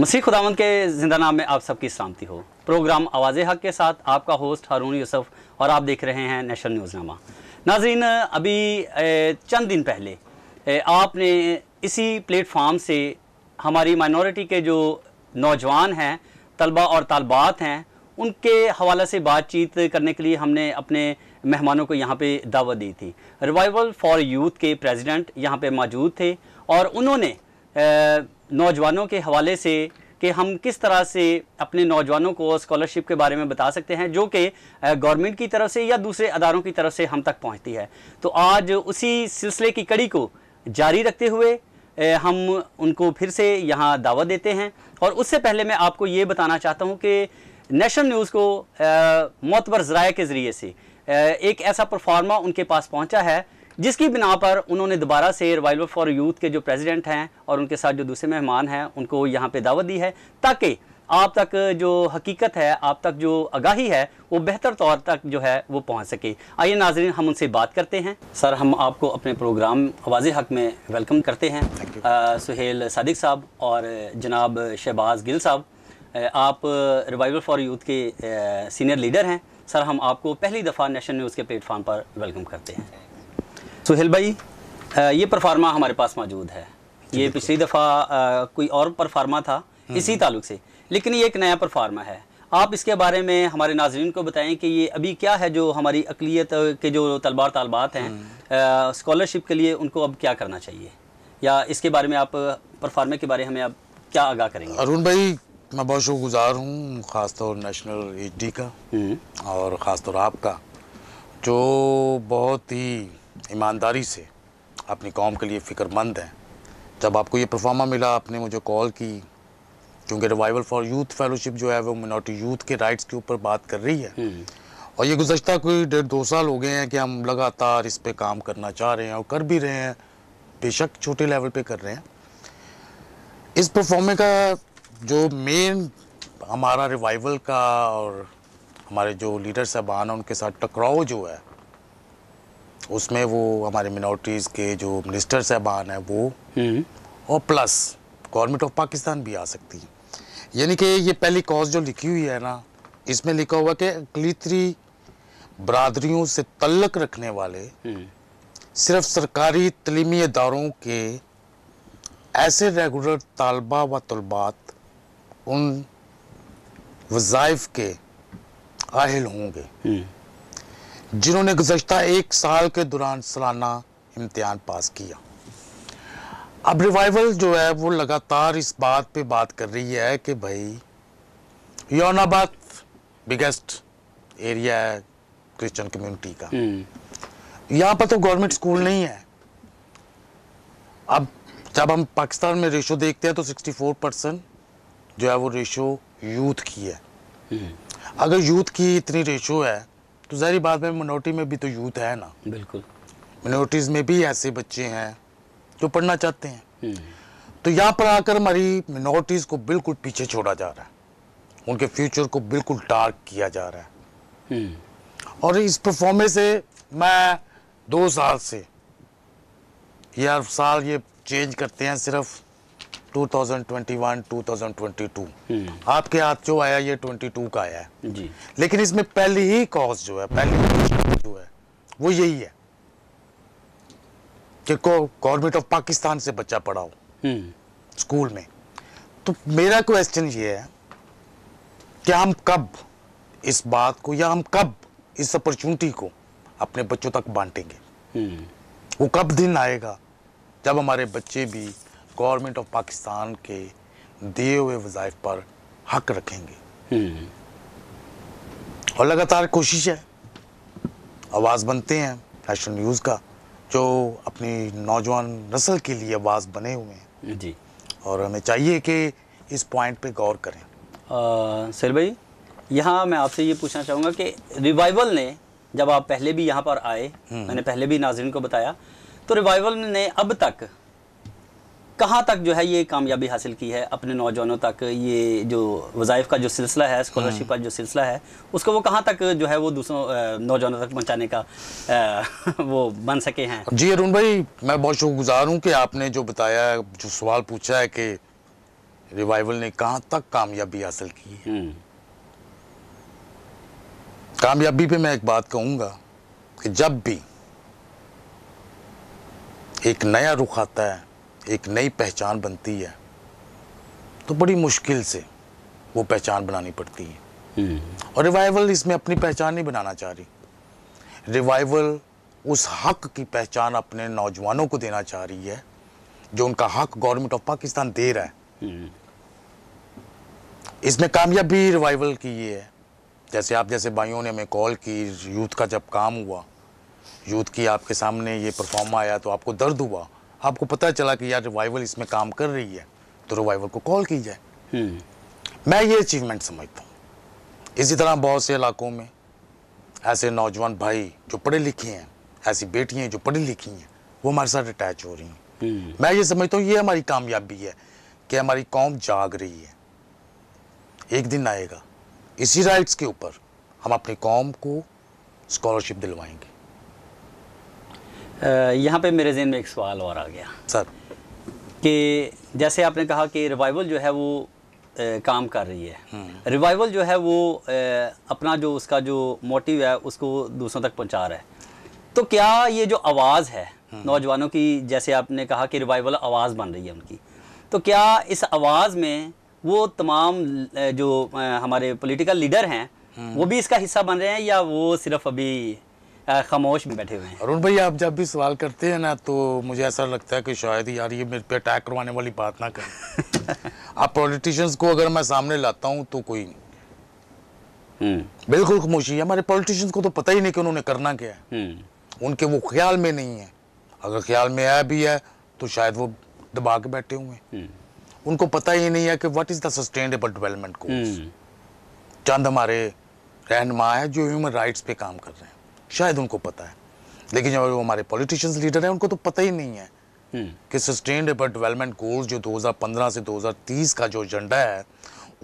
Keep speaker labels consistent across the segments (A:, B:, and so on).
A: मसीह खुदावंद के जिंदा नाम में आप सबकी सलामती हो प्रोग्राम आवाज़ हक के साथ आपका होस्ट हारून यूसुफ और आप देख रहे हैं नेशनल न्यूज़नामा नाजीन अभी चंद दिन पहले आपने इसी प्लेटफार्म से हमारी माइनॉरिटी के जो नौजवान हैं तलबा और तलबात हैं उनके हवाले से बातचीत करने के लिए हमने अपने मेहमानों को यहाँ पे दावत दी थी रिवाइवल फॉर यूथ के प्रेसिडेंट यहाँ पे मौजूद थे और उन्होंने नौजवानों के हवाले से कि हम किस तरह से अपने नौजवानों को स्कॉलरशिप के बारे में बता सकते हैं जो कि गवर्नमेंट की तरफ से या दूसरे अदारों की तरफ से हम तक पहुंचती है तो आज उसी सिलसिले की कड़ी को जारी रखते हुए हम उनको फिर से यहाँ दावा देते हैं और उससे पहले मैं आपको ये बताना चाहता हूँ कि नेशनल न्यूज़ को मोतबर ज़राए के ज़रिए से एक ऐसा परफार्मा उनके पास पहुँचा है जिसकी बिना पर उन्होंने दोबारा से रिवाइवल फॉर यूथ के जो प्रेसिडेंट हैं और उनके साथ जो दूसरे मेहमान हैं उनको यहाँ पे दावत दी है ताकि आप तक जो हकीकत है आप तक जो आगाही है वो बेहतर तौर तक जो है वो पहुंच सके आइए नाजरीन हम उनसे बात करते हैं सर हम आपको अपने प्रोग्राम आवाज़ हक में वेलकम करते हैं आ, सुहेल सादिक साहब और जनाब शहबाज गिल साहब आप रिवाइवल फॉर यूथ के सीनियर लीडर हैं सर हम आपको पहली दफ़ा नेशनल न्यूज़ के प्लेटफार्म पर वेलकम करते हैं सुहेल भाई ये परफार्मा हमारे पास मौजूद है ये पिछली दफ़ा कोई और परफार्मा था हम्म, इसी हम्म। ताल्लुक से लेकिन ये एक नया परफार्मा है आप इसके बारे में हमारे नाजरन को बताएं कि ये अभी क्या है जो हमारी अकलीत के जो तलबार तलबात हैं स्कॉलरशिप हम्म। के लिए उनको अब क्या करना चाहिए या इसके बारे में आप परफार्मे के बारे में अब आप क्या आगाह करेंगे
B: अरुण भाई मैं बहुत शुक्रगुजार हूँ ख़ासतौर नेशनल एच का और ख़ासतौर आपका जो बहुत ही ईमानदारी से अपनी कौम के लिए फ़िक्रमंद हैं जब आपको ये परफॉर्मा मिला आपने मुझे कॉल की क्योंकि रिवाइवल फॉर यूथ फेलोशिप जो है वो मिनोटी यूथ के राइट्स के ऊपर बात कर रही है हम्म। और ये गुजशत कोई डेढ़ दो साल हो गए हैं कि हम लगातार इस पर काम करना चाह रहे हैं और कर भी रहे हैं बेशक छोटे लेवल पर कर रहे हैं इस परफॉर्मे का जो मेन हमारा रिवाइवल का और हमारे जो लीडर साहबान हैं उनके साथ टकराव जो है उसमें वो हमारे मिनोरिटीज़ के जो मिनिस्टर साहबान हैं वो हम्म। और प्लस गवर्नमेंट ऑफ पाकिस्तान भी आ सकती है यानी कि ये पहली कॉज जो लिखी हुई है ना इसमें लिखा हुआ कि अकलीतरी बरदरीों से तल्लक रखने वाले हम्म। सिर्फ सरकारी तलीमी इदारों के ऐसे रेगुलर तलबा व तलबात उन वज़ाइफ के आहिल होंगे हम्म। जिन्होंने गुजशत एक साल के दौरान सालाना इम्तहान पास किया अब रिवाइवल जो है वो लगातार इस बात पे बात कर रही है कि भाई यौनाबाद बिगेस्ट एरिया है क्रिश्चन कम्युनिटी का हम्म। यहाँ पर तो गवर्नमेंट स्कूल नहीं है अब जब हम पाकिस्तान में रेशो देखते हैं तो 64 परसेंट जो है वो रेशो यूथ की है हम्म। अगर यूथ की इतनी रेशो है तो जहरी बात में मनोटी में भी तो यूथ है ना बिल्कुल मिनोरिटीज़ में भी ऐसे बच्चे हैं जो पढ़ना चाहते हैं हम्म। तो यहाँ पर आकर हमारी मिनोरिटीज़ को बिल्कुल पीछे छोड़ा जा रहा है उनके फ्यूचर को बिल्कुल डार्क किया जा रहा है हम्म। और इस परफॉर्मेंस से मैं दो साल से या साल ये चेंज करते हैं सिर्फ 2021, 2022 हम्म। आपके हाथ जो आया ये 22 का आया है जी लेकिन इसमें पहली ही कॉज जो है पहली जो है वो यही है कि को गवर्नमेंट ऑफ पाकिस्तान से बच्चा पढ़ाओ हम्म। स्कूल में तो मेरा क्वेश्चन ये है कि हम कब इस बात को या हम कब इस अपॉर्चुनिटी को अपने बच्चों तक बांटेंगे हम्म। वो कब दिन आएगा जब हमारे बच्चे भी गवर्नमेंट ऑफ पाकिस्तान के दिए हुए वजायफ पर हक रखेंगे हम्म। और लगातार कोशिश है आवाज़ बनते हैं नेशनल न्यूज़ का जो अपनी नौजवान नस्ल के लिए आवाज़ बने हुए हैं जी और हमें चाहिए कि इस पॉइंट पे गौर करें सर भाई यहाँ मैं आपसे
A: ये पूछना चाहूँगा कि रिवाइवल ने जब आप पहले भी यहाँ पर आए हम्म। मैंने पहले भी नाजरन को बताया तो रिवाइवल ने अब तक कहाँ तक जो है ये कामयाबी हासिल की है अपने नौजवानों तक ये जो वज़ाइफ का जो सिलसिला है स्कॉलरशिप का जो सिलसिला है उसको वो कहाँ तक जो है वो दूसरों नौजवानों तक पहुँचाने का वो बन सके
C: हैं
B: जी अरुण भाई मैं बहुत शुक्रगुजार हूँ कि आपने जो बताया जो सवाल पूछा है कि रिवाइवल ने कहाँ तक कामयाबी हासिल की है हम्म। कामयाबी पे मैं एक बात कहूँगा कि जब भी एक नया रुख आता है एक नई पहचान बनती है तो बड़ी मुश्किल से वो पहचान बनानी पड़ती है हम्म। और रिवाइवल इसमें अपनी पहचान नहीं बनाना चाह रही रिवाइवल उस हक की पहचान अपने नौजवानों को देना चाह रही है जो उनका हक गवर्नमेंट ऑफ पाकिस्तान दे रहा है हम्म। इसमें कामयाबी रिवाइवल की ये है जैसे आप जैसे भाइयों ने हमें कॉल की यूथ का जब काम हुआ यूथ की आपके सामने ये परफॉर्म आया तो आपको दर्द हुआ आपको पता चला कि यार रिवाइवल इसमें काम कर रही है तो रिवाइवल को कॉल की जाए हम्म। मैं ये अचीवमेंट समझता हूँ इसी तरह बहुत से इलाकों में ऐसे नौजवान भाई जो पढ़े लिखे हैं ऐसी बेटियाँ जो पढ़ी लिखी हैं वो हमारे साथ अटैच हो रही हैं हम्म। मैं ये समझता हूँ ये हमारी कामयाबी है कि हमारी कौम जाग रही है एक दिन आएगा इसी राइट्स के ऊपर हम अपनी कौम को स्कॉलरशिप दिलवाएंगे
A: यहाँ पे मेरे जहन में एक सवाल और आ गया सर कि जैसे आपने कहा कि रिवाइवल जो है वो ए, काम कर रही है रिवाइवल हम्म। जो है वो ए, अपना जो उसका जो मोटिव है उसको दूसरों तक पहुँचा रहा है तो क्या ये जो आवाज़ है हम्म। नौजवानों की जैसे आपने कहा कि रिवाइवल आवाज़ बन रही है उनकी तो क्या इस आवाज़ में वो तमाम जो हमारे पॉलिटिकल लीडर हैं हम्म। वो भी इसका हिस्सा बन रहे हैं या वो सिर्फ अभी खामोश में बैठे हुए हैं
B: अरुण भाई आप जब भी सवाल करते हैं ना तो मुझे ऐसा लगता है कि शायद यार ये मेरे पे अटैक करवाने वाली बात ना करें आप पॉलिटिशियंस को अगर मैं सामने लाता हूँ तो कोई नहीं हम्म। बिल्कुल खामोशी है हमारे पॉलिटिशियंस को तो पता ही नहीं कि उन्होंने करना क्या है
C: हम्म।
B: उनके वो ख्याल में नहीं है अगर ख्याल में आया भी है तो शायद वो दबा के बैठे हुए हैं हम्म। उनको पता ही नहीं है कि what is the sustainable development course चंद हमारे रहनमा है जो ह्यूमन राइट्स पे काम कर रहे हैं शायद उनको पता है लेकिन जब हमारे पॉलिटिशियंस लीडर हैं उनको तो पता ही नहीं है हम्म। कि सस्टेन डेवलपमेंट गोल्स जो 2015 से 2030 का जो एजेंडा है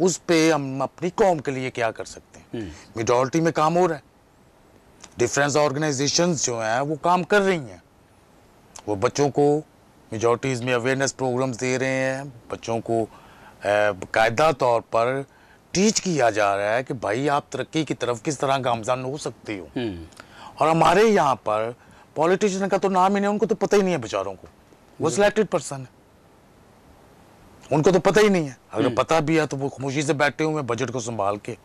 B: उस पर हम अपनी कौम के लिए क्या कर सकते हैं मेजोरिटी हम्म। में काम हो रहा है डिफरेंस ऑर्गेनाइजेशन जो हैं वो काम कर रही हैं वो बच्चों को मेजोरिटीज़ में अवेयरनेस प्रोग्राम्स दे रहे हैं बच्चों को बायदा तौर पर टीच किया जा रहा है कि भाई आप तरक्की की तरफ किस तरह गामजान हो सकते हो हम्म। और हमारे यहाँ पर पॉलिटिशियन का तो नाम ही नहीं उनको तो पता ही नहीं है बेचारों को वो सिलेक्टेड पर्सन है उनको तो पता ही नहीं है अगर हम्म। पता भी है तो वो खामोशी से बैठे हुए हैं बजट को संभाल के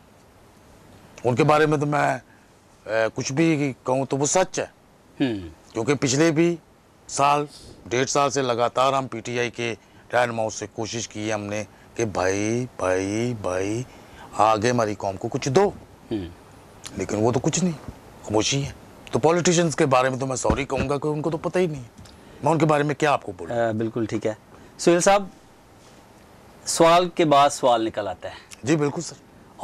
B: उनके बारे में तो मैं ए, कुछ भी कहूँ तो वो सच है हम्म। क्योंकि पिछले भी साल डेढ़ साल से लगातार हम पीटीआई के माउस से कोशिश की है हमने कि भाई भाई भाई आगे हमारी कौम को कुछ दो हम्म। लेकिन वो तो कुछ नहीं खामोशी है तो पॉलिटिशियंस के बारे में तो मैं सॉरी कहूँगा क्योंकि उनको तो पता ही नहीं मैं उनके बारे में क्या आपको बोलूँ बिल्कुल ठीक है सुहेल साहब
A: सवाल के बाद सवाल निकल आता है जी बिल्कुल सर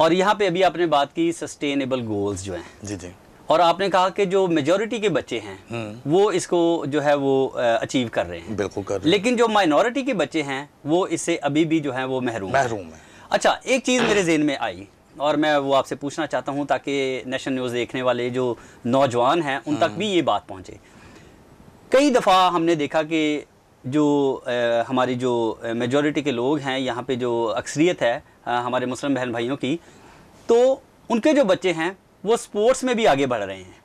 A: और यहाँ पे अभी आपने बात की सस्टेनेबल गोल्स जो हैं जी जी और आपने कहा कि जो मेजोरिटी के बच्चे हैं हम्म। वो इसको जो है वो अचीव कर रहे हैं बिल्कुल कर रहे हैं लेकिन जो माइनॉरिटी के बच्चे हैं वो इससे अभी भी जो है वो महरूम महरूम है अच्छा एक चीज़ मेरे जेन में आई और मैं वो आपसे पूछना चाहता हूँ ताकि नेशनल न्यूज़ देखने वाले जो नौजवान हैं उन तक हाँ। भी ये बात पहुँचे कई दफ़ा हमने देखा कि जो आ, हमारी जो मेजॉरिटी के लोग हैं यहाँ पे जो अक्सरियत है आ, हमारे मुस्लिम बहन भाइयों की तो उनके जो बच्चे हैं वो स्पोर्ट्स में भी आगे बढ़ रहे हैं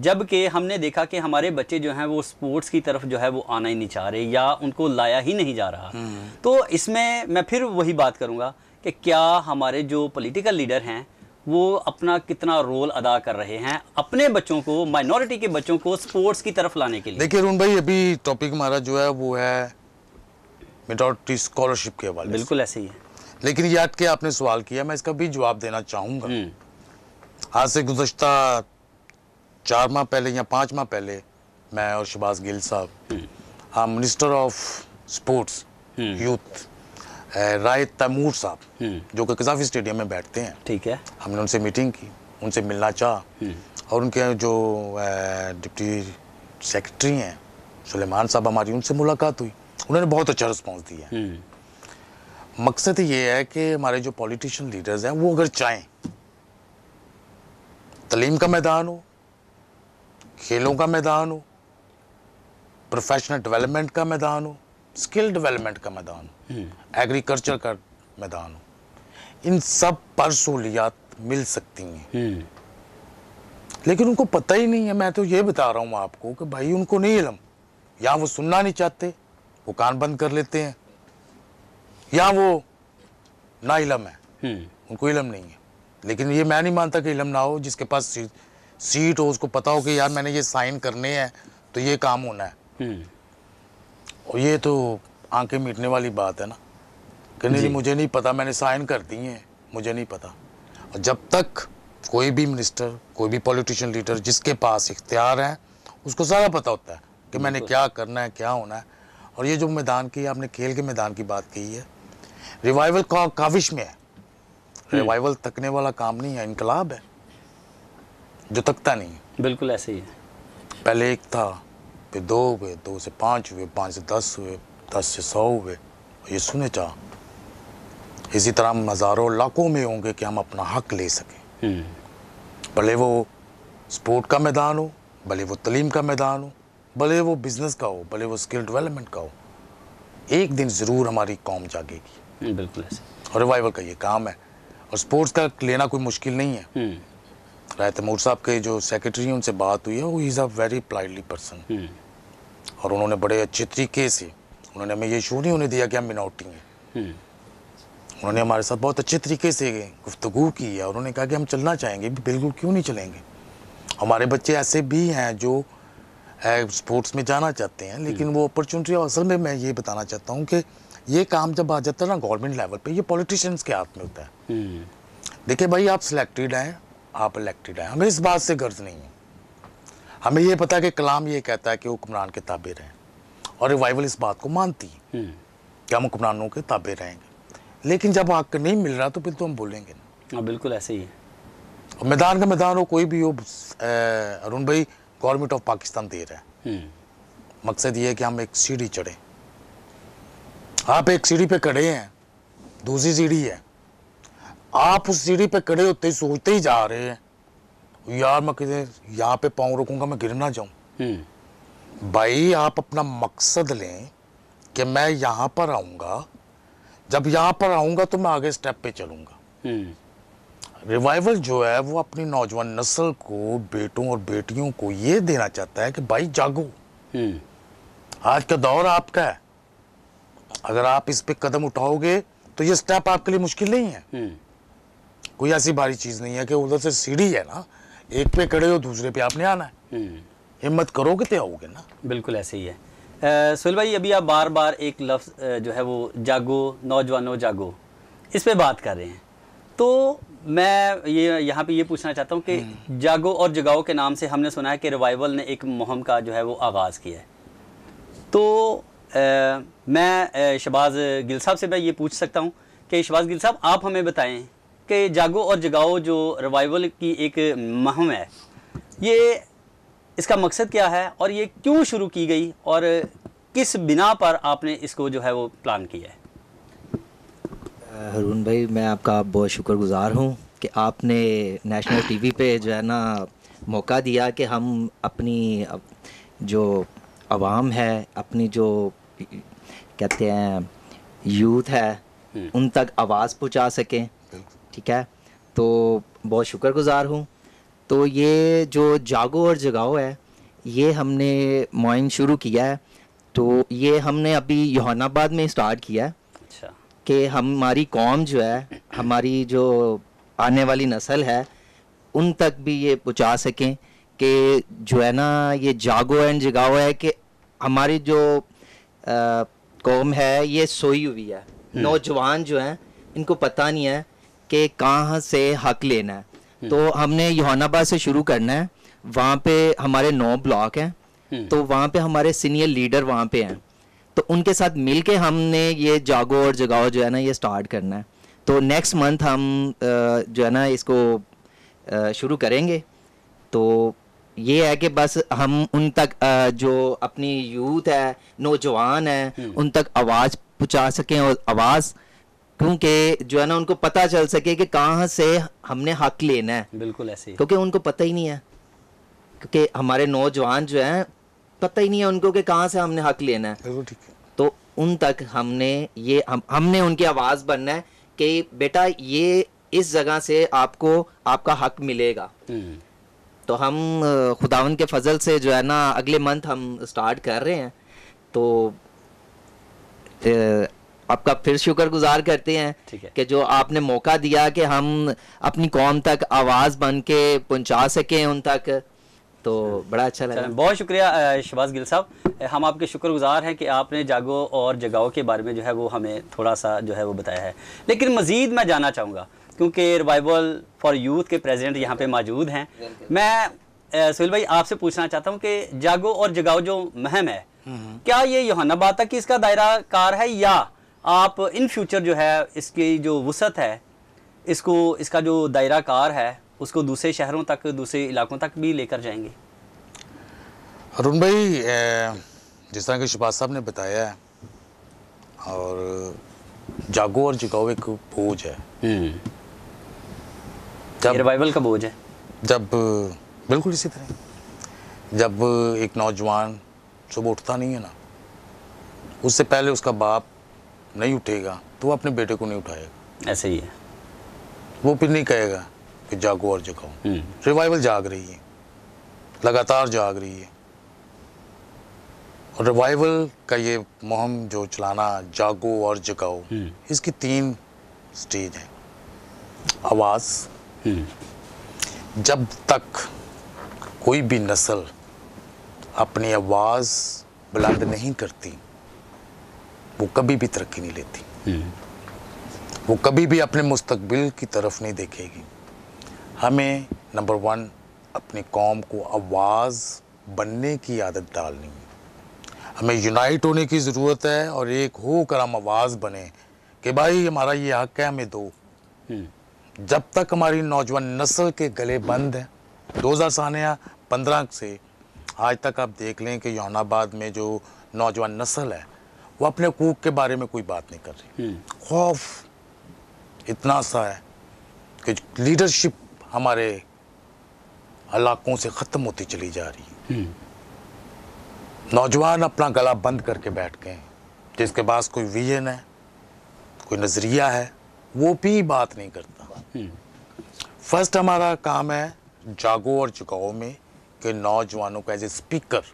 A: जबकि हमने देखा कि हमारे बच्चे जो हैं वो स्पोर्ट्स की तरफ जो है वो आना ही नहीं चाह रहे या उनको लाया ही नहीं जा रहा हाँ। तो इसमें मैं फिर वही बात करूँगा कि क्या हमारे जो पॉलिटिकल लीडर हैं वो अपना कितना रोल अदा कर रहे हैं अपने बच्चों को माइनॉरिटी के बच्चों को स्पोर्ट्स की तरफ लाने के लिए देखिए
B: रून भाई अभी टॉपिक हमारा जो है वो है मेजोरिटी स्कॉलरशिप के हवाले बिल्कुल ऐसे ही है लेकिन याद के आपने सवाल किया मैं इसका भी जवाब देना चाहूँगा हम्म। आज से गुजशत चार माह पहले या पाँच माह पहले मैं और शबाज गिल साहब हम्म। हम minister of sports youth Rai Taimur sahab हम्म। जो कि कजाफी स्टेडियम में बैठते हैं ठीक है हमने उनसे मीटिंग की उनसे मिलना चाह हम्म। और उनके जो डिप्टी सेक्रेटरी हैं सुलेमान साहब हमारी उनसे मुलाकात हुई उन्होंने बहुत अच्छा रिस्पॉन्स दिया हम्म। मकसद ये है कि हमारे जो पॉलिटिशियन लीडर्स हैं वो अगर चाहें तलीम का मैदान हो खेलों का मैदान हो प्रोफेशनल डेवलपमेंट का मैदान हो स्किल डेवलपमेंट का मैदान हो एग्रीकल्चर का मैदान हो इन सब पर सहूलियात मिल सकती हैं हम्म। लेकिन उनको पता ही नहीं है मैं तो ये बता रहा हूँ आपको कि भाई उनको नहीं इलम या वो सुनना नहीं चाहते वो कान बंद कर लेते हैं या वो ना इलम है हम्म। उनको इलम नहीं है लेकिन ये मैं नहीं मानता कि इलम ना हो जिसके पास सीट सीट हो उसको पता हो कि यार मैंने ये साइन करने हैं तो ये काम होना है हम्म। और ये तो आंखें मीटने वाली बात है ना कहने जी मुझे नहीं पता मैंने साइन कर दी है मुझे नहीं पता और जब तक कोई भी मिनिस्टर कोई भी पॉलिटिशियन लीडर जिसके पास इख्तियार है उसको सारा पता होता है कि मैंने क्या करना है क्या होना है और ये जो मैदान की आपने खेल के मैदान की बात कही है रिवाइवल का काविश में है रिवाइवल हम्म। तकने वाला काम नहीं है इनकलाब है जो तकता नहीं है बिल्कुल ऐसे ही है पहले एक था फिर दो हुए दो से पाँच हुए पाँच से दस हुए दस से सौ हुए ये सुने चाह इसी तरह हम हज़ारों लाखों में होंगे कि हम अपना हक ले सकें हम्म। भले वो स्पोर्ट का मैदान हो भले वो तलीम का मैदान हो भले वो बिज़नेस का हो भले वो स्किल डेवलपमेंट का हो एक दिन ज़रूर हमारी कौम जागेगी हम्म, बिल्कुल और रिवाइवल का ये काम है और स्पोर्ट्स का लेना कोई मुश्किल नहीं है हम्म। राय तमूर साहब के जो सेक्रेटरी हैं उनसे बात हुई है वो is a very politely person और उन्होंने बड़े अच्छे तरीके से उन्होंने हमें ये शो नहीं होने दिया कि हम मिनावटी हैं हम्म। उन्होंने हमारे साथ बहुत अच्छे तरीके से गुफ्तगु की है उन्होंने कहा कि हम चलना चाहेंगे बिल्कुल क्यों नहीं चलेंगे हमारे बच्चे ऐसे भी हैं जो है स्पोर्ट्स में जाना चाहते हैं लेकिन हम्म। वो अपॉर्चुनिटी असल में मैं ये बताना चाहता हूँ कि ये काम जब आ जाता है ना गवर्नमेंट लेवल पे ये पॉलिटिशियंस के हाथ में होता है हम्म। देखिए भाई आप सिलेक्टेड हैं आप इलेक्टेड हैं हमें इस बात से गर्ज नहीं है हमें ये पता कि कलाम ये कहता है कि हुक्मरान के ताबिर हैं और रिवाइवल इस बात को मानती है हम्म। कि हम हुक्मरानों के ताबे रहेंगे लेकिन जब हक नहीं मिल रहा तो फिर तो हम बोलेंगे ना हाँ, बिल्कुल ऐसे ही है मैदान का मैदान हो कोई भी हो अरुण भाई गवर्नमेंट ऑफ पाकिस्तान दे रहा है
C: हम्म।
B: मकसद ये है कि हम एक सीढ़ी चढ़े आप एक सीढ़ी पे खड़े हैं दूसरी सीढ़ी है आप उस सीढ़ी पे खड़े होते ही सोचते ही जा रहे हैं यार मैं किधर यहाँ पे पाँव रोकूंगा मैं गिर ना जाऊँ हम्म। भाई आप अपना मकसद लें कि मैं यहाँ पर आऊंगा जब यहाँ पर आऊंगा तो मैं आगे स्टेप पे चलूंगा रिवाइवल हम्म। जो है वो अपनी नौजवान नस्ल को बेटों और बेटियों को ये देना चाहता है कि भाई जागो हम्म। आज का दौर आपका है अगर आप इस पे कदम उठाओगे तो ये स्टेप आपके लिए मुश्किल नहीं है हम्म। कोई ऐसी भारी चीज़ नहीं है कि उधर से सीढ़ी है ना एक पे खड़े हो दूसरे पे आपने आना है हिम्मत करोगे तो आओगे ना बिल्कुल
A: ऐसे ही है सुल भाई अभी आप बार बार एक लफ्ज़ जो है वो जागो नौजवानों जागो इस पर बात कर रहे हैं तो मैं ये यहाँ पे ये पूछना चाहता हूँ कि हम्म। जागो और जगाओ के नाम से हमने सुना है कि रिवाइवल ने एक मुहम का जो है वो आगाज़ किया है तो आ, मैं शबाज़ गिल साहब से मैं ये पूछ सकता हूँ कि शबाज़ गिल साहब आप हमें बताएं कि जागो और जगाओ जो रिवाइवल की एक मुहम है ये इसका मकसद क्या है और ये क्यों शुरू की गई और किस बिना पर आपने इसको जो है वो प्लान किया है
D: हरून भाई मैं आपका बहुत शुक्रगुजार हूँ कि आपने नेशनल टीवी पे जो है ना मौका दिया कि हम अपनी जो आवाम है अपनी जो कहते हैं यूथ है हम्म। उन तक आवाज़ पहुँचा सकें ठीक है तो बहुत शुक्रगुजार हूँ तो ये जो जागो और जगाओ है ये हमने मॉइन शुरू किया है तो ये हमने अभी योहानाबाद में स्टार्ट किया है अच्छा कि हमारी कौम जो है हमारी जो आने वाली नस्ल है उन तक भी ये पहुँचा सकें कि जो है ना ये जागो एंड जगाओ है कि हमारी जो आ, कौम है ये सोई हुई है हम्म। नौजवान जो हैं इनको पता नहीं है कि कहाँ से हक लेना है हम्म। तो हमने योहानाबाद से शुरू करना है वहाँ पे हमारे नौ ब्लॉक हैं हम्म। तो वहाँ पे हमारे सीनियर लीडर वहाँ पे हैं तो उनके साथ मिल के हमने ये जागो और जगाओ जो है ना ये स्टार्ट करना है तो नेक्स्ट मंथ हम जो है ना इसको शुरू करेंगे तो ये है कि बस हम उन तक जो अपनी यूथ है नौजवान है हम्म। उन तक आवाज़ पहुँचा सकें और आवाज़ क्योंकि जो है ना उनको पता चल सके कि कहाँ से हमने हक लेना है बिल्कुल ऐसे क्योंकि उनको पता ही नहीं है क्योंकि हमारे नौजवान जो हैं पता ही नहीं है उनको कि कहाँ से हमने हक लेना है है तो उन तक हमने ये हम हमने उनकी आवाज़ बनना है कि बेटा ये इस जगह से आपको आपका हक मिलेगा हम्म। तो हम खुदावन के फजल से जो है ना अगले मंथ हम स्टार्ट कर रहे हैं तो ए, आपका फिर शुक्र गुजार करते हैं कि जो आपने मौका दिया कि हम अपनी कौम तक आवाज़ बन के पहुँचा सकें उन तक तो बड़ा अच्छा लगा
A: बहुत शुक्रिया शबाज गिल साहब हम आपके शुक्रगुजार हैं कि आपने जागो और जगाओ के बारे में जो है वो हमें थोड़ा सा जो है वो बताया है लेकिन मज़ीद मैं जानना चाहूँगा क्योंकि रिवाइवल फॉर यूथ के प्रेजिडेंट यहाँ पे मौजूद हैं मैं सुहेल भाई आपसे पूछना चाहता हूँ कि जागो और जगाओ जो महम है हम्म। क्या ये योहानाबाद तक इसका दायरा कार है या आप इन फ्यूचर जो है इसकी जो वसत है इसको इसका जो दायरा कार है उसको दूसरे शहरों तक दूसरे इलाकों तक भी लेकर जाएंगे
B: अरुण भाई जिस तरह के शिपाज साहब ने बताया है और जागो और जगाओ एक बोझ है हम्म। जब रिवाइवल का बोझ है जब बिल्कुल इसी तरह जब एक नौजवान सुबह उठता नहीं है ना उससे पहले उसका बाप नहीं उठेगा तो वो अपने बेटे को नहीं उठाएगा ऐसे ही है वो फिर नहीं कहेगा कि जागो और जगाओ रिवाइवल हम्म। जाग रही है लगातार जाग रही है और रिवाइवल का ये मुहम जो चलाना जागो और जगाओ हम्म। इसकी तीन स्टेज है आवाज़ जब तक कोई भी नस्ल अपनी आवाज़ बुलंद नहीं करती वो कभी भी तरक्की नहीं लेती हम्म। वो कभी भी अपने मुस्तबिल की तरफ नहीं देखेगी हमें नंबर वन अपने कौम को आवाज़ बनने की आदत डालनी है हमें यूनाइट होने की ज़रूरत है और एक होकर हम आवाज़ बने कि भाई हमारा ये हक है हमें दो हम्म। जब तक हमारी नौजवान नस्ल के गले बंद हैं दो हज़ार सानिया पंद्रह से आज तक आप देख लें कि यौनाबाद में जो नौजवान नस्ल है वो अपने हकूक के बारे में कोई बात नहीं कर रही हम्म। खौफ इतना सा है कि लीडरशिप हमारे इलाकों से ख़त्म होती चली जा रही
C: है हम्म।
B: नौजवान अपना गला बंद करके बैठ गए हैं जिसके पास कोई विजन है कोई नज़रिया है वो भी बात नहीं करता हम्म। फर्स्ट हमारा काम है जागो और चुकाओ में कि नौजवानों को एज ए स्पीकर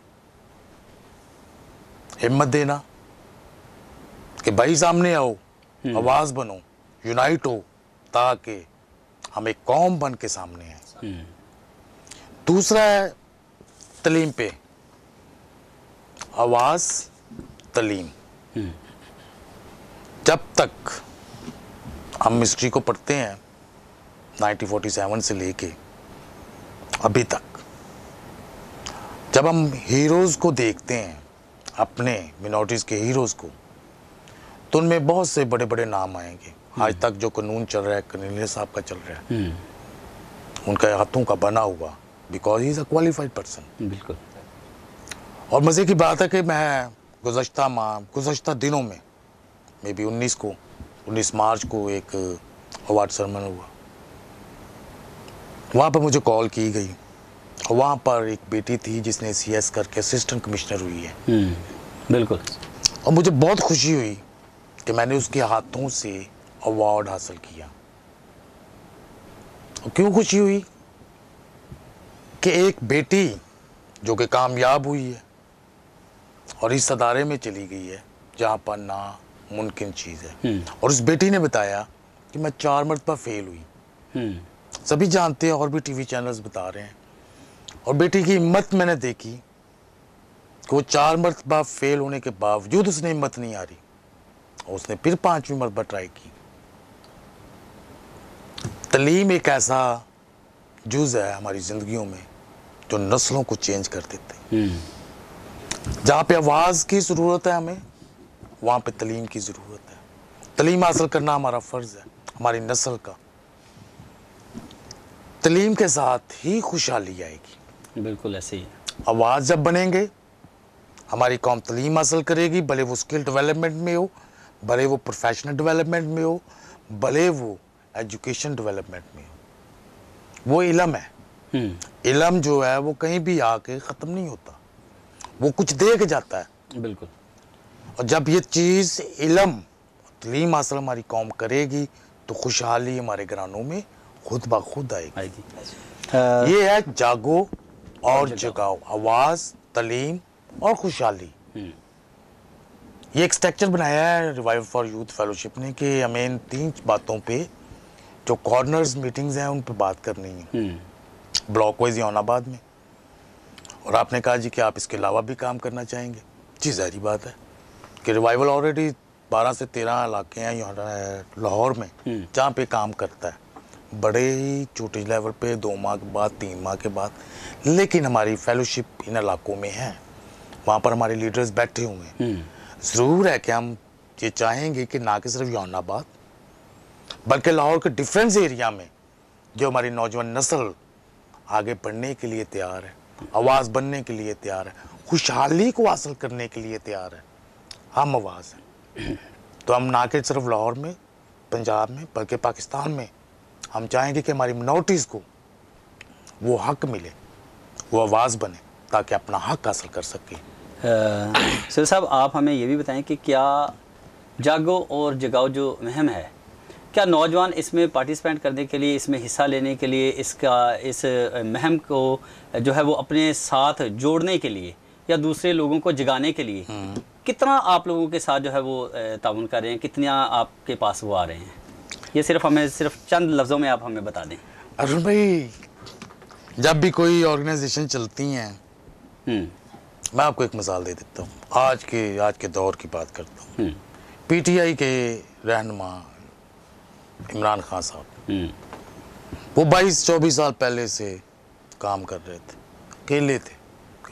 B: हिम्मत देना कि भाई सामने आओ हम्म। आवाज बनो यूनाइट हो ताकि हम एक कौम बन के सामने आए हम्म। दूसरा है तलीम पे आवाज तलीम हम्म। जब तक हम हिस्ट्री को पढ़ते हैं 1947 से लेके अभी तक जब हम हीरोज़ को देखते हैं अपने मिनोरिटीज़ के हीरोज़ को तो उनमें बहुत से बड़े बड़े नाम आएंगे आज तक जो कानून चल रहा है कनीले साहब का चल रहा है हम्म। उनका हाथों का बना हुआ because he is a qualified person बिल्कुल और मज़े की बात है कि मैं गुजशत माह गुजशत दिनों में मे बी उन्नीस को उन्नीस मार्च को एक अवार्ड सरमन हुआ वहाँ पर मुझे कॉल की गई और वहाँ पर एक बेटी थी जिसने सी एस करके असिस्टेंट कमिश्नर हुई है हम्म, बिल्कुल और मुझे बहुत खुशी हुई कि मैंने उसके हाथों से अवार्ड हासिल किया क्यों खुशी हुई कि एक बेटी जो कि कामयाब हुई है और इस अदारे में चली गई है जहाँ पर ना मुमकिन चीज़ है हम्म। और उस बेटी ने बताया कि मैं चार मरतबा फेल हुई हम्म। सभी जानते हैं और भी टीवी चैनल्स बता रहे हैं और बेटी की हिम्मत मैंने देखी कि वो चार मरतबा फेल होने के बावजूद उसने हिम्मत नहीं हारी उसने फिर पाँचवीं मरतबा ट्राई की तलीम एक ऐसा जुज़ है हमारी जिंदगी में जो नस्लों को चेंज कर देते हम्म। जहाँ पे आवाज़ की ज़रूरत है हमें वहाँ पे तलीम की ज़रूरत है तलीम हासिल करना हमारा फ़र्ज़ है हमारी नस्ल का तलीम के साथ ही खुशहाली आएगी बिल्कुल ऐसे ही आवाज़ जब बनेंगे हमारी कौम तलीम हासिल करेगी भले वो स्किल डेवलपमेंट में हो भले वो प्रोफेशनल डेवलपमेंट में हो भले वो एजुकेशन डेवलपमेंट में हो वो इलम है हम्म। इलम जो है वो कहीं भी आके ख़त्म नहीं होता वो कुछ देख जाता है बिल्कुल और जब ये चीज़ इलम तलीम हासिल हमारी कौम करेगी तो खुशहाली हमारे घरानों में खुद ब खुद आएगी, आएगी। आ... ये है जागो और जगाओ आवाज़ तलीम और खुशहाली ये एक स्ट्रक्चर बनाया है रिवाइव फॉर यूथ फेलोशिप ने कि हमें इन तीन बातों पे जो कॉर्नर्स मीटिंग्स हैं उन पर बात करनी है ब्लॉक वाइज यौनाबाद में और आपने कहा जी कि आप इसके अलावा भी काम करना चाहेंगे जी जहरी बात है कि रिवाइवल ऑलरेडी बारह से तेरह इलाके हैं लाहौर में हम्म। जहाँ पे काम करता है बड़े ही छोटे लेवल पे दो माह के बाद तीन माह के बाद लेकिन हमारी फेलोशिप इन इलाकों में है वहाँ पर हमारे लीडर्स बैठे हुए हैं हम्म। ज़रूर है कि हम ये चाहेंगे कि ना कि सिर्फ यौनाबाद बल्कि लाहौर के डिफरेंस एरिया में जो हमारी नौजवान नस्ल आगे बढ़ने के लिए तैयार है आवाज़ बनने के लिए तैयार है खुशहाली को हासिल करने के लिए तैयार है हम आवाज़ हैं तो हम ना कि सिर्फ लाहौर में पंजाब में बल्कि पाकिस्तान में हम चाहेंगे कि हमारी मिनोरिटीज़ को वो हक मिले वो आवाज़ बने ताकि अपना हक हासिल कर सकें
A: सर साहब आप हमें ये भी बताएं कि क्या जागो और जगाओ जो मुहिम है क्या नौजवान इसमें पार्टिसिपेंट करने के लिए इसमें हिस्सा लेने के लिए इसका इस महम को जो है वो अपने साथ जोड़ने के लिए या दूसरे लोगों को जगाने के लिए हम्म। कितना आप लोगों के साथ जो है वो ताउन कर रहे हैं कितना आपके पास वो आ रहे हैं ये सिर्फ हमें सिर्फ चंद लफ्ज़ों में आप हमें बता दें
B: अरुण भाई जब भी कोई ऑर्गेनाइजेशन चलती हैं हम्म। मैं आपको एक मिसाल दे देता हूँ आज के आज के दौर की बात करता हूँ हम्म। पीटीआई के रहनमा इमरान खान साहब हम्म। वो 22-24 साल पहले से काम कर रहे थे अकेले थे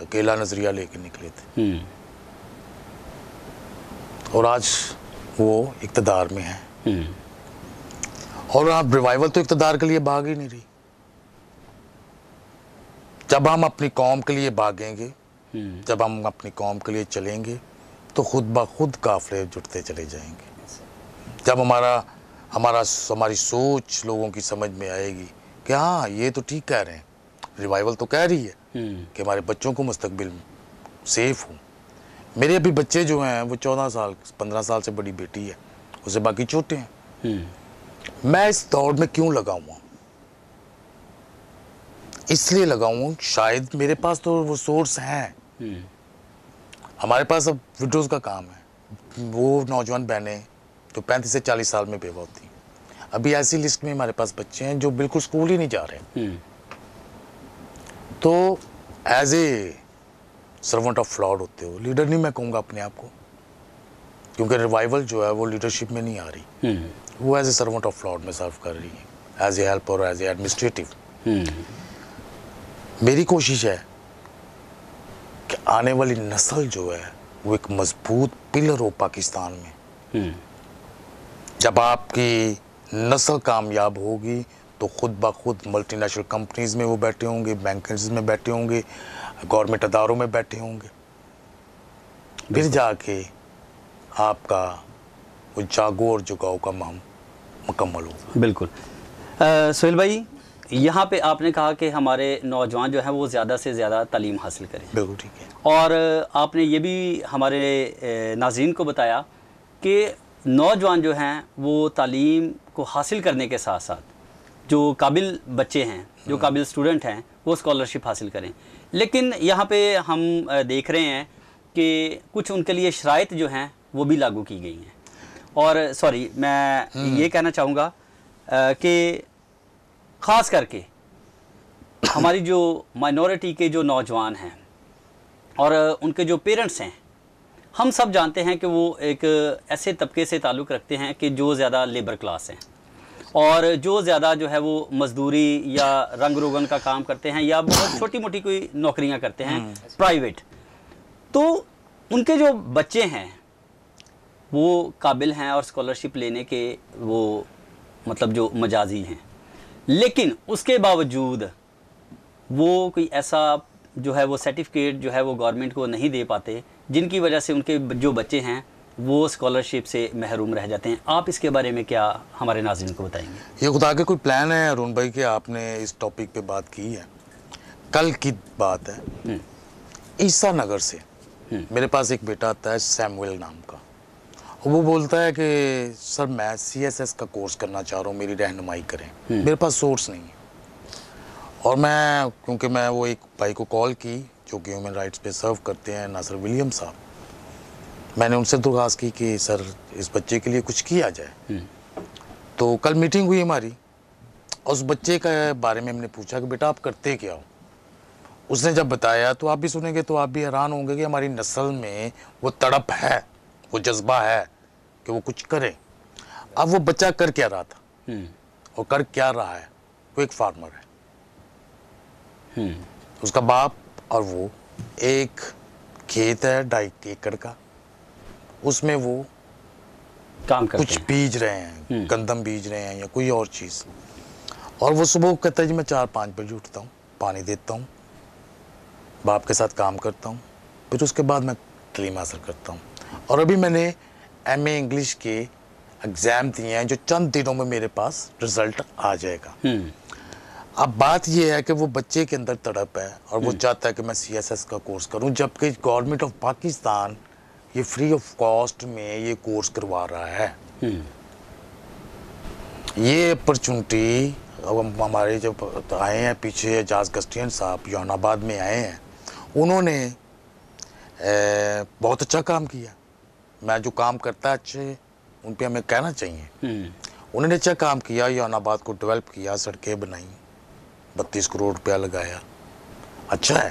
B: अकेला नजरिया लेके निकले थे हम्म। और आज वो इकतदार में है और आप रिवाइवल तो इकतदार के लिए भाग ही नहीं रही जब हम अपनी कौम के लिए भागेंगे हम्म। जब हम अपनी कौम के लिए चलेंगे तो खुद ब खुद काफले जुटते चले जाएंगे जब हमारा हमारा हमारी सोच लोगों की समझ में आएगी कि हाँ ये तो ठीक कह रहे हैं रिवाइवल तो कह रही है हम्म। कि हमारे बच्चों को मुस्तबिल सेफ हूँ मेरे अभी बच्चे जो हैं वो चौदह साल पंद्रह साल से बड़ी बेटी है उसे बाकी छोटे हैं हम्म। मैं इस दौड़ में क्यों लगा हुआ इसलिए लगाऊं शायद मेरे पास तो वो सोर्स हैं हम्म। हमारे पास अब विडोज़ का काम है वो नौजवान बहनें जो पैंतीस से चालीस साल में बेवा होती अभी ऐसी लिस्ट में हमारे पास बच्चे हैं जो बिल्कुल स्कूल ही नहीं जा रहे हम्म। तो as a servant of flood होते हो लीडर नहीं मैं कहूँगा अपने आप को क्योंकि रिवाइवल जो है वो लीडरशिप में नहीं आ रही हम्म। वो as a servant of flood में सर्व कर रही है as a helper as a administrative मेरी कोशिश है कि आने वाली नस्ल जो है वो एक मजबूत पिलर हो पाकिस्तान में हम्म। जब आपकी नस्ल कामयाब होगी तो ख़ुद ब खुद मल्टीनेशनल कंपनीज़ में वो बैठे होंगे बैंक में बैठे होंगे गवर्नमेंट अदारों में बैठे होंगे फिर जाके आपका वो जागो और जुगाओ का मकम्मल होगा
A: बिल्कुल सोहेल सुहेल भाई
B: यहाँ पे आपने कहा कि हमारे
A: नौजवान जो हैं वो ज़्यादा से ज़्यादा तालीम हासिल करें बिल्कुल ठीक है और आपने ये भी हमारे नाजीन को बताया कि नौजवान जो हैं वो तालीम को हासिल करने के साथ साथ जो काबिल बच्चे हैं जो हम्म। काबिल स्टूडेंट हैं वो स्कॉलरशिप हासिल करें लेकिन यहाँ पे हम देख रहे हैं कि कुछ उनके लिए शराइ जो हैं वो भी लागू की गई हैं और सॉरी मैं हम्म। ये कहना चाहूँगा कि ख़ास करके हमारी जो माइनॉरिटी के जो नौजवान हैं और उनके जो पेरेंट्स हैं हम सब जानते हैं कि वो एक ऐसे तबके से ताल्लुक़ रखते हैं कि जो ज़्यादा लेबर क्लास हैं और जो ज़्यादा जो है वो मज़दूरी या रंग रोगन का काम करते हैं या बहुत छोटी मोटी कोई नौकरियां करते हैं प्राइवेट हम्म। तो उनके जो बच्चे हैं वो काबिल हैं और स्कॉलरशिप लेने के वो मतलब जो मजाजी हैं लेकिन उसके बावजूद वो कोई ऐसा जो है वो सर्टिफिकेट जो है वो गवर्नमेंट को नहीं दे पाते जिनकी वजह से उनके जो बच्चे हैं वो स्कॉलरशिप से महरूम रह जाते हैं आप इसके बारे में क्या
B: हमारे नाजरन को बताएंगे ये खुदा के कोई प्लान है अरुण भाई के आपने इस टॉपिक पे बात की है कल की बात है हम्म। ईसा नगर से हम्म। मेरे पास एक बेटा आता है सैमुअल नाम का वो बोलता है कि सर मैं सी एस एस का कोर्स करना चाह रहा हूँ मेरी रहनुमाई करें हम्म। मेरे पास सोर्स नहीं है और मैं क्योंकि मैं वो एक भाई को कॉल की जो कि ह्यूमन राइट्स पे सर्व करते हैं नासर विलियम साहब मैंने उनसे दरख्वास्त की कि सर इस बच्चे के लिए कुछ किया जाए हम्म। तो कल मीटिंग हुई हमारी और उस बच्चे के बारे में हमने पूछा कि बेटा आप करते क्या हो उसने जब बताया तो आप भी सुनेंगे तो आप भी हैरान होंगे कि हमारी नस्ल में वो तड़प है वो जज्बा है कि वो कुछ करे अब वो बच्चा कर क्या रहा था वो हम्म। कर क्या रहा है वो एक फार्मर है हम्म। उसका बाप और वो एक खेत है ढाई एकड़ का उसमें वो काम करते कुछ बीज रहे हैं हम्म। गंदम बीज रहे हैं या कोई और चीज़ और वो सुबह कहता है जी मैं चार पाँच बजे उठता हूँ पानी देता हूँ बाप के साथ काम करता हूँ फिर उसके बाद मैं ट्री हासिल करता हूँ और अभी मैंने एम ए इंग्लिश के एग्ज़ाम दिए हैं जो चंद दिनों में मेरे पास रिज़ल्ट आ जाएगा हम्म। अब बात यह है कि वो बच्चे के अंदर तड़प है और वो हम्म। चाहता है कि मैं सी एस एस का कोर्स करूं जबकि गवर्नमेंट ऑफ पाकिस्तान ये फ्री ऑफ कॉस्ट में ये कोर्स करवा रहा है हम्म। ये अपॉर्चुनिटी अब हमारे जब आए हैं पीछे एजाज गस्टियन साहब यौनाबाद में आए हैं उन्होंने ए, बहुत अच्छा काम किया मैं जो काम करता है अच्छे उन पर हमें कहना चाहिए हम्म। उन्होंने अच्छा काम किया यौनाबाद को डेवलप किया सड़कें बनाई बत्तीस करोड़ रुपया लगाया अच्छा है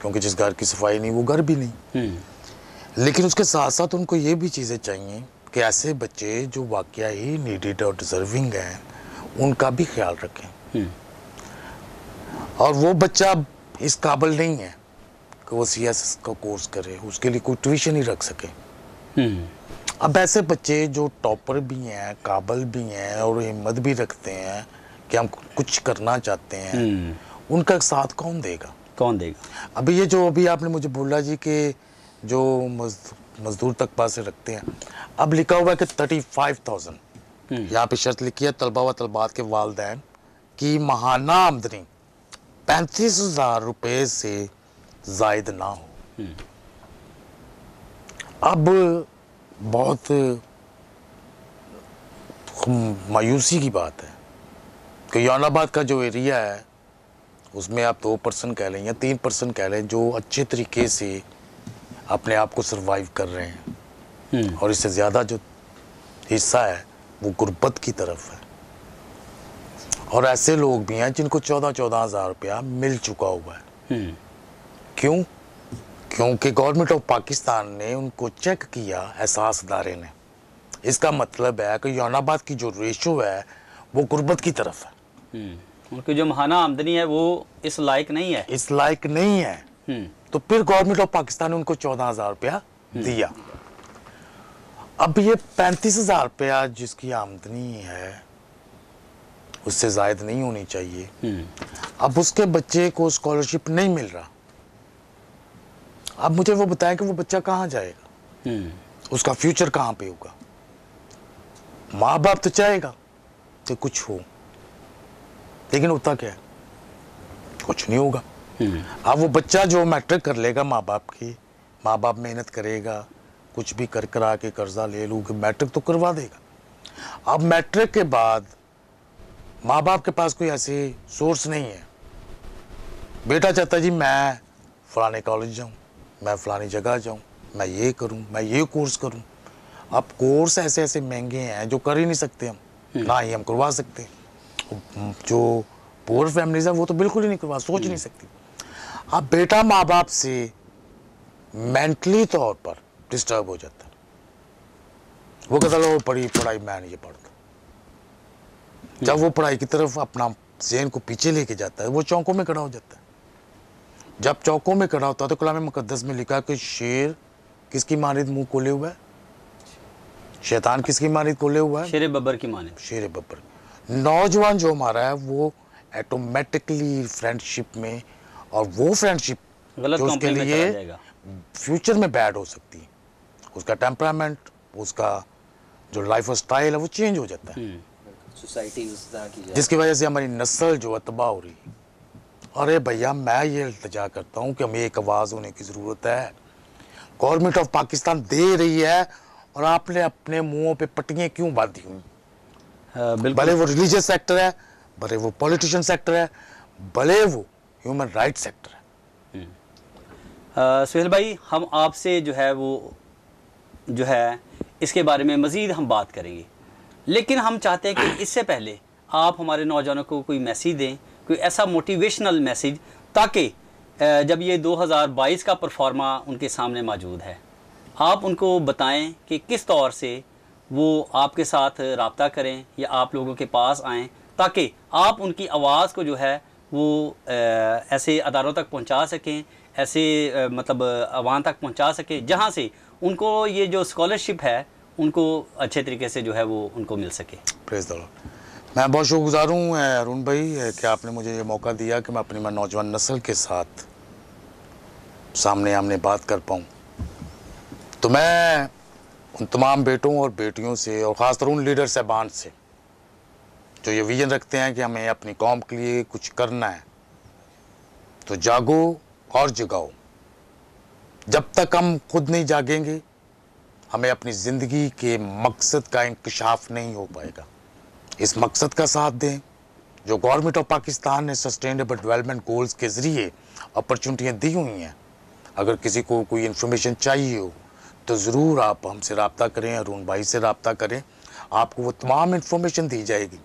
B: क्योंकि जिस घर की सफाई नहीं वो घर भी नहीं
C: हम्म।
B: लेकिन उसके साथ साथ उनको ये भी चीज़ें चाहिए कि ऐसे बच्चे जो वाक़ ही नीडिड और डिजर्विंग हैं उनका भी ख्याल रखें हम्म। और वो बच्चा इस काबिल नहीं है कि वो सी का कोर्स करे उसके लिए कोई ट्यूशन ही रख सके अब ऐसे बच्चे जो टॉपर भी हैं काबल भी हैं और हिम्मत भी रखते हैं कि हम कुछ करना चाहते हैं हम्म। उनका साथ कौन देगा कौन देगा अभी ये जो अभी आपने मुझे बोला जी के जो मजदूर तक पास रखते हैं अब लिखा हुआ है कि थर्टी फाइव थाउजेंड यहाँ पे शर्त लिखी है तलबा व तलबात के वाले की महाना आमदनी पैंतीस हज़ार रुपये से जायद ना हो हम्म। अब बहुत मायूसी की बात है कि यौनाबाद का जो एरिया है उसमें आप दो पर्सन कह लें या तीन पर्सन कह लें जो अच्छे तरीके से अपने आप को सरवाइव कर रहे हैं हम्म। और इससे ज़्यादा जो हिस्सा है वो गुर्बत की तरफ है और ऐसे लोग भी हैं जिनको चौदह चौदह हज़ार रुपया मिल चुका हुआ है हम्म। क्यों क्योंकि गवर्नमेंट ऑफ पाकिस्तान ने उनको चेक किया एहसास दारे ने इसका मतलब है कि यौनाबाद की जो रेशो है वो गुर्बत की तरफ है
C: हम्म।
B: उनकी जो महाना आमदनी है वो इस लायक नहीं है इस लायक नहीं है हम्म। तो फिर गवर्नमेंट ऑफ पाकिस्तान ने उनको चौदह हज़ार रुपया हम्म। दिया अब ये पैंतीस हज़ार रुपया जिसकी आमदनी है उससे जायद नहीं होनी चाहिए अब उसके बच्चे को स्कॉलरशिप नहीं मिल रहा अब मुझे वो बताएं कि वो बच्चा कहाँ जाएगा हम्म। उसका फ्यूचर कहाँ पे होगा माँ बाप तो चाहेगा कि कुछ हो लेकिन होता क्या है कुछ नहीं होगा हम्म। अब वो बच्चा जो मैट्रिक कर लेगा माँ बाप की माँ बाप मेहनत करेगा कुछ भी कर करा के कर्जा ले लूँ मैट्रिक तो करवा देगा अब मैट्रिक के बाद माँ बाप के पास कोई ऐसी सोर्स नहीं है बेटा चाहता जी मैं फलाने कॉलेज जाऊँ मैं फ़लानी जगह जाऊँ मैं ये करूँ मैं ये कोर्स करूँ अब कोर्स ऐसे ऐसे महंगे हैं जो कर ही नहीं सकते हम हम्म। ना ही हम करवा सकते जो पोअर फैमिलीज हैं वो तो बिल्कुल ही नहीं करवा सोच नहीं, नहीं हम्म। सकती अब बेटा माँ बाप से मेंटली तौर पर डिस्टर्ब हो जाता वो कहता लो पढ़ी पढ़ाई मैं नहीं पढ़ता जब हम्म। वो पढ़ाई की तरफ अपना जहन को पीछे लेके जाता है वो चौंकों में खड़ा हो जाता है जब चौकों में खड़ा होता तो कलाम मुकदस में लिखा कि शेर किसकी मानद मुंह खोले हुआ है शैतान किसकी मानद खोले हुआ है शेर बब्बर की मानद शेर बब्बर नौजवान जो हमारा है वो एटोमेटिकली फ्रेंडशिप में और वो फ्रेंडशिप गलत जो उसके लिए फ्यूचर में बैड हो सकती है उसका टेम्परामेंट उसका जो लाइफ स्टाइल है वो चेंज हो जाता है हम्म।
D: सोसाइटी जिसकी
B: वजह से हमारी नस्ल जो है तबाह हो रही है अरे भैया मैं ये इल्तजा करता हूँ कि हमें एक आवाज़ होने की ज़रूरत है गवर्नमेंट ऑफ पाकिस्तान दे रही है और आपने अपने मुँहों पे पट्टियाँ क्यों बांधी हुई हाँ, भले वो रिलीजियस सेक्टर है भले वो पॉलिटिशियन सेक्टर है भले वो ह्यूमन राइट सेक्टर है
A: हम्म। सुहेल भाई हम आपसे जो है वो जो है इसके बारे में मज़ीद हम बात करेंगे लेकिन हम चाहते हैं कि इससे पहले आप हमारे नौजवानों को कोई मैसेज दें कोई ऐसा मोटिवेशनल मैसेज ताकि जब ये 2022 का परफार्मा उनके सामने मौजूद है आप उनको बताएं कि किस तौर से वो आपके साथ रबता करें या आप लोगों के पास आएँ ताकि आप उनकी आवाज़ को जो है वो ऐसे अदारों तक पहुंचा सकें ऐसे मतलब आवाम तक पहुंचा सकें जहां से उनको ये जो स्कॉलरशिप है उनको अच्छे तरीके से जो है वो उनको मिल सके
B: मैं बहुत शुक्रगुजार हूँ अरुण भाई कि आपने मुझे ये मौका दिया कि मैं अपनी मैं नौजवान नस्ल के साथ सामने आमने बात कर पाऊँ तो मैं उन तमाम बेटों और बेटियों से और ख़ासतौर उन लीडर साहबान से जो ये विजन रखते हैं कि हमें अपनी कौम के लिए कुछ करना है तो जागो और जगाओ जब तक हम खुद नहीं जागेंगे हमें अपनी ज़िंदगी के मकसद का इंकशाफ नहीं हो पाएगा इस मकसद का साथ दें जो गवर्नमेंट ऑफ पाकिस्तान ने सस्टेनेबल डेवलपमेंट गोल्स के ज़रिए अपॉर्चुनिटियाँ दी हुई हैं अगर किसी को कोई इन्फॉर्मेशन चाहिए हो तो ज़रूर आप हमसे रबता करें अरुण भाई से रबता करें आपको वो तमाम इन्फॉर्मेशन दी जाएगी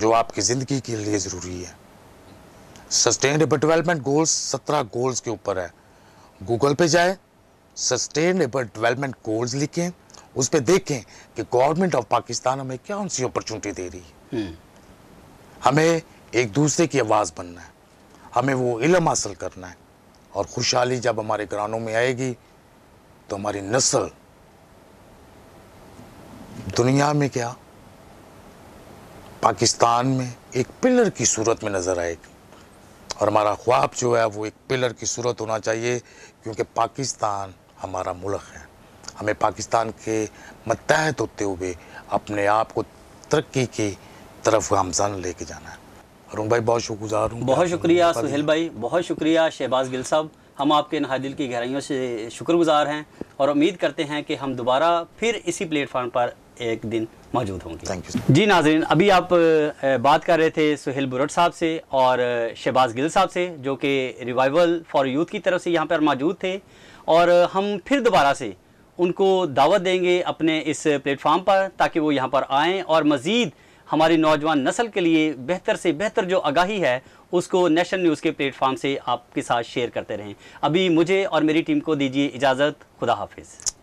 B: जो आपकी ज़िंदगी के लिए ज़रूरी है सस्टेनेबल डेवलपमेंट गोल्स सत्रह गोल्स के ऊपर है गूगल पे जाए सस्टेनेबल डेवलपमेंट गोल्स लिखें उस पर देखें कि गवर्नमेंट ऑफ पाकिस्तान हमें कौन सी अपॉर्चुनिटी दे रही है हम्म। हमें एक दूसरे की आवाज़ बनना है हमें वो इलम हासिल करना है और खुशहाली जब हमारे घरानों में आएगी तो हमारी नस्ल दुनिया में क्या पाकिस्तान में एक पिलर की सूरत में नज़र आएगी और हमारा ख्वाब जो है वो एक पिलर की सूरत होना चाहिए क्योंकि पाकिस्तान हमारा मुल्क है हमें पाकिस्तान के मतहत होते हुए अपने आप को तरक्की की तरफ हमसान लेके जाना है अरुण भाई बहुत शुक्रगुजार हूँ बहुत शुक्रिया सुहेल
A: भाई बहुत शुक्रिया शहबाज गिल साहब हम आपके नहा दिल की गहराइयों से शुक्रगुजार हैं और उम्मीद करते हैं कि हम दोबारा फिर इसी प्लेटफार्म पर एक दिन मौजूद होंगे थैंक यू जी नाजरीन अभी आप बात कर रहे थे सुहेल बुरट साहब से और शहबाज गिल साहब से जो कि रिवाइवल फॉर यूथ की तरफ से यहाँ पर मौजूद थे और हम फिर दोबारा से उनको दावत देंगे अपने इस प्लेटफार्म पर ताकि वो यहाँ पर आएँ और मज़ीद हमारी नौजवान नस्ल के लिए बेहतर से बेहतर जो आगाही है उसको नेशनल न्यूज़ के प्लेटफार्म से आपके साथ शेयर करते रहें अभी मुझे और मेरी टीम को दीजिए इजाज़त खुदा हाफिज़